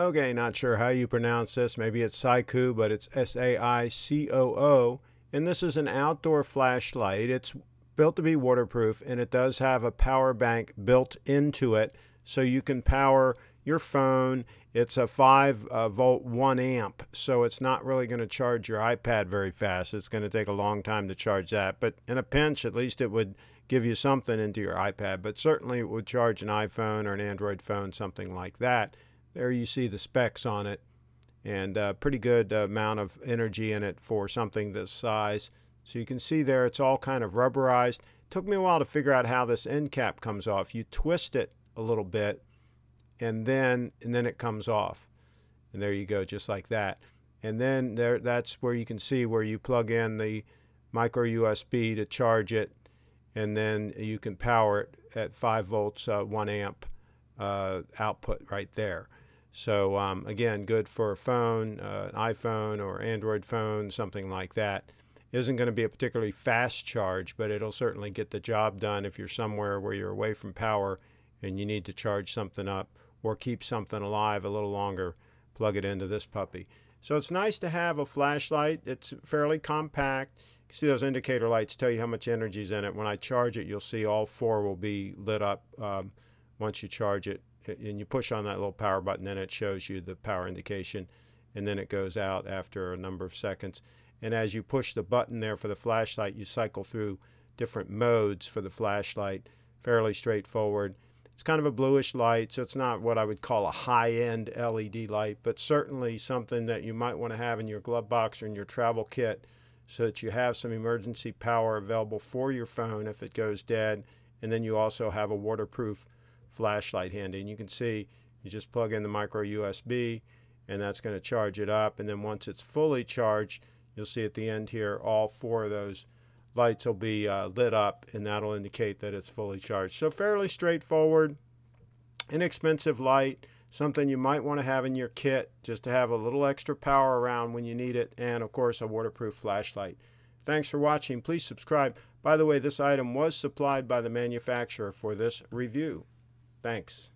Okay, not sure how you pronounce this. Maybe it's Saiku, but it's S A I C O O. And this is an outdoor flashlight. It's built to be waterproof and it does have a power bank built into it so you can power your phone. It's a 5 uh, volt 1 amp, so it's not really going to charge your iPad very fast. It's going to take a long time to charge that, but in a pinch, at least it would give you something into your iPad, but certainly it would charge an iPhone or an Android phone, something like that. There you see the specs on it and a uh, pretty good uh, amount of energy in it for something this size. So you can see there it's all kind of rubberized. It took me a while to figure out how this end cap comes off. You twist it a little bit and then and then it comes off. And there you go, just like that. And then there that's where you can see where you plug in the micro USB to charge it and then you can power it at 5 volts uh, 1 amp uh, output right there. So um, again, good for a phone, uh, an iPhone or Android phone, something like that. Isn't going to be a particularly fast charge, but it'll certainly get the job done if you're somewhere where you're away from power and you need to charge something up or keep something alive a little longer, plug it into this puppy. So it's nice to have a flashlight. It's fairly compact. You see those indicator lights tell you how much energy is in it. When I charge it, you'll see all four will be lit up um, once you charge it and you push on that little power button, and it shows you the power indication, and then it goes out after a number of seconds. And as you push the button there for the flashlight, you cycle through different modes for the flashlight. Fairly straightforward. It's kind of a bluish light, so it's not what I would call a high end LED light, but certainly something that you might want to have in your glove box or in your travel kit so that you have some emergency power available for your phone if it goes dead. And then you also have a waterproof flashlight handy. And you can see you just plug in the micro USB and that's going to charge it up. And then once it's fully charged, you'll see at the end here, all four of those lights will be uh, lit up and that'll indicate that it's fully charged. So fairly straightforward, inexpensive light, something you might want to have in your kit just to have a little extra power around when you need it. And of course, a waterproof flashlight. Thanks for watching. Please subscribe. By the way, this item was supplied by the manufacturer for this review. Thanks.